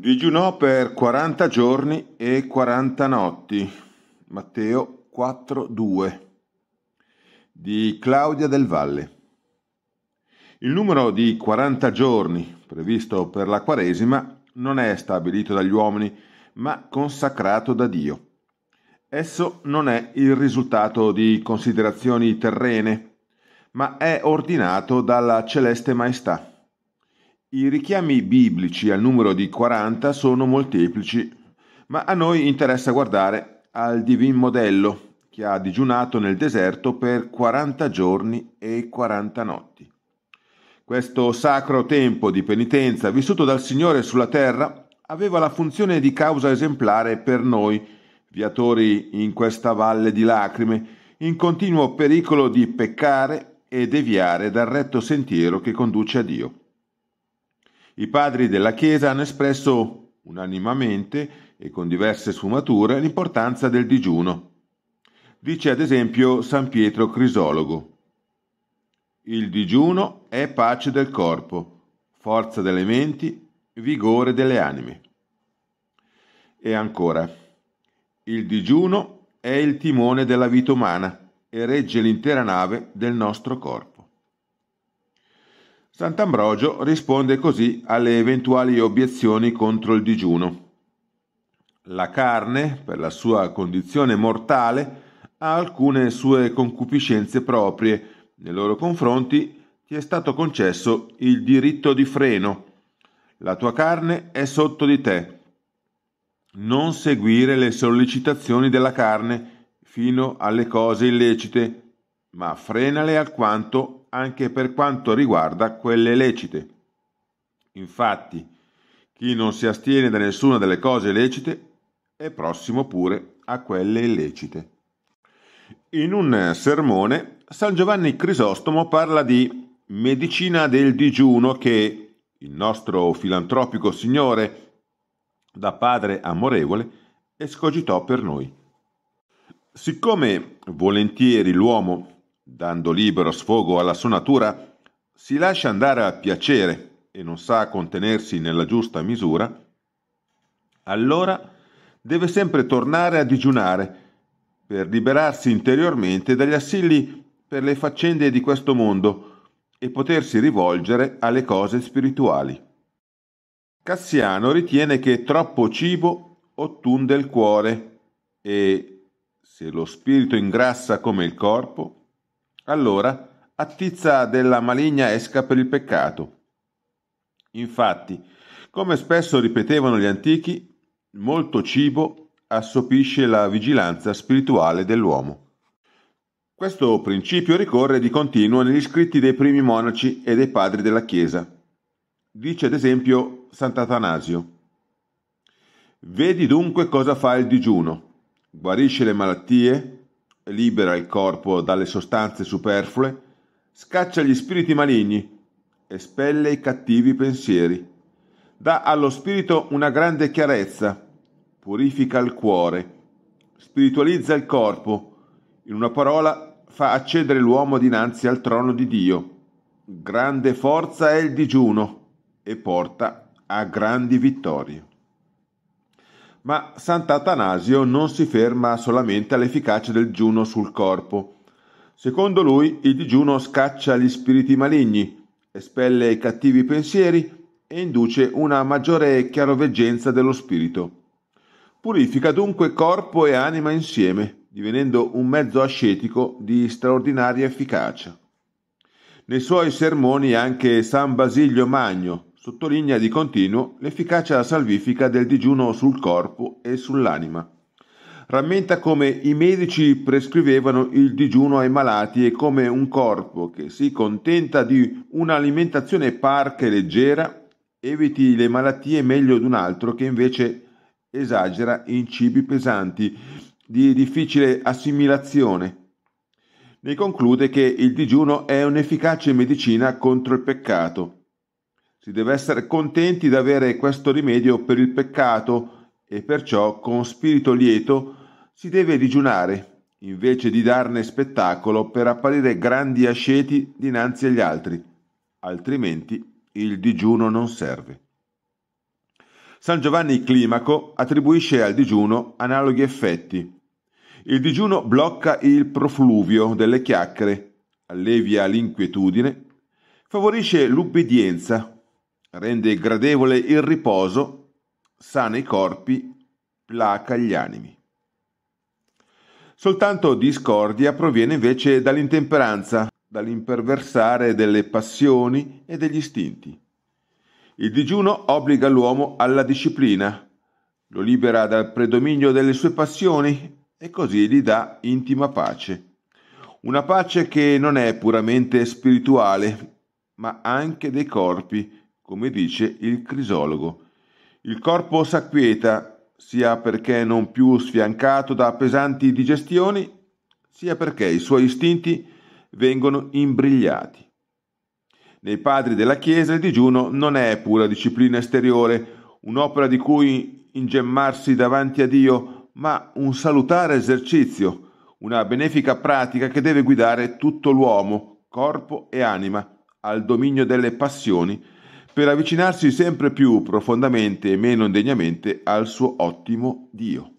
Digiunò per 40 giorni e 40 notti. Matteo 4:2 di Claudia del Valle. Il numero di 40 giorni previsto per la Quaresima non è stabilito dagli uomini, ma consacrato da Dio. Esso non è il risultato di considerazioni terrene, ma è ordinato dalla celeste maestà i richiami biblici al numero di 40 sono molteplici, ma a noi interessa guardare al divin modello che ha digiunato nel deserto per 40 giorni e 40 notti. Questo sacro tempo di penitenza vissuto dal Signore sulla terra aveva la funzione di causa esemplare per noi, viatori in questa valle di lacrime, in continuo pericolo di peccare e deviare dal retto sentiero che conduce a Dio. I padri della Chiesa hanno espresso unanimamente e con diverse sfumature l'importanza del digiuno. Dice ad esempio San Pietro Crisologo, il digiuno è pace del corpo, forza delle menti, vigore delle anime. E ancora, il digiuno è il timone della vita umana e regge l'intera nave del nostro corpo. Sant'Ambrogio risponde così alle eventuali obiezioni contro il digiuno. La carne, per la sua condizione mortale, ha alcune sue concupiscenze proprie, nei loro confronti ti è stato concesso il diritto di freno. La tua carne è sotto di te. Non seguire le sollecitazioni della carne fino alle cose illecite, ma frenale alquanto anche per quanto riguarda quelle lecite. Infatti, chi non si astiene da nessuna delle cose lecite è prossimo pure a quelle illecite. In un sermone, San Giovanni Crisostomo parla di medicina del digiuno che il nostro filantropico Signore, da Padre amorevole, escogitò per noi. Siccome volentieri l'uomo dando libero sfogo alla sua natura, si lascia andare a piacere e non sa contenersi nella giusta misura, allora deve sempre tornare a digiunare per liberarsi interiormente dagli assilli per le faccende di questo mondo e potersi rivolgere alle cose spirituali. Cassiano ritiene che troppo cibo ottunde il cuore e se lo spirito ingrassa come il corpo, allora attizza della maligna esca per il peccato. Infatti, come spesso ripetevano gli antichi, molto cibo assopisce la vigilanza spirituale dell'uomo. Questo principio ricorre di continuo negli scritti dei primi monaci e dei padri della Chiesa. Dice ad esempio Sant'Atanasio, Vedi dunque cosa fa il digiuno, guarisce le malattie, libera il corpo dalle sostanze superflue, scaccia gli spiriti maligni, espelle i cattivi pensieri, dà allo spirito una grande chiarezza, purifica il cuore, spiritualizza il corpo, in una parola fa accedere l'uomo dinanzi al trono di Dio. Grande forza è il digiuno e porta a grandi vittorie. Ma Sant'Atanasio non si ferma solamente all'efficacia del digiuno sul corpo. Secondo lui il digiuno scaccia gli spiriti maligni, espelle i cattivi pensieri e induce una maggiore chiaroveggenza dello spirito. Purifica dunque corpo e anima insieme, divenendo un mezzo ascetico di straordinaria efficacia. Nei suoi sermoni anche San Basilio Magno, sottolinea di continuo l'efficacia salvifica del digiuno sul corpo e sull'anima. Rammenta come i medici prescrivevano il digiuno ai malati e come un corpo che si contenta di un'alimentazione parca e leggera eviti le malattie meglio di un altro che invece esagera in cibi pesanti di difficile assimilazione. Ne conclude che il digiuno è un'efficace medicina contro il peccato si deve essere contenti d'avere questo rimedio per il peccato e perciò con spirito lieto si deve digiunare, invece di darne spettacolo per apparire grandi asceti dinanzi agli altri, altrimenti il digiuno non serve. San Giovanni Climaco attribuisce al digiuno analoghi effetti. Il digiuno blocca il profluvio delle chiacchiere, allevia l'inquietudine, favorisce l'ubbidienza, rende gradevole il riposo, sana i corpi, placa gli animi. Soltanto discordia proviene invece dall'intemperanza, dall'imperversare delle passioni e degli istinti. Il digiuno obbliga l'uomo alla disciplina, lo libera dal predominio delle sue passioni e così gli dà intima pace. Una pace che non è puramente spirituale, ma anche dei corpi, come dice il crisologo. Il corpo s'acquieta, sia perché non più sfiancato da pesanti digestioni, sia perché i suoi istinti vengono imbrigliati. Nei padri della Chiesa il digiuno non è pura disciplina esteriore, un'opera di cui ingemmarsi davanti a Dio, ma un salutare esercizio, una benefica pratica che deve guidare tutto l'uomo, corpo e anima, al dominio delle passioni, per avvicinarsi sempre più profondamente e meno indegnamente al suo ottimo Dio.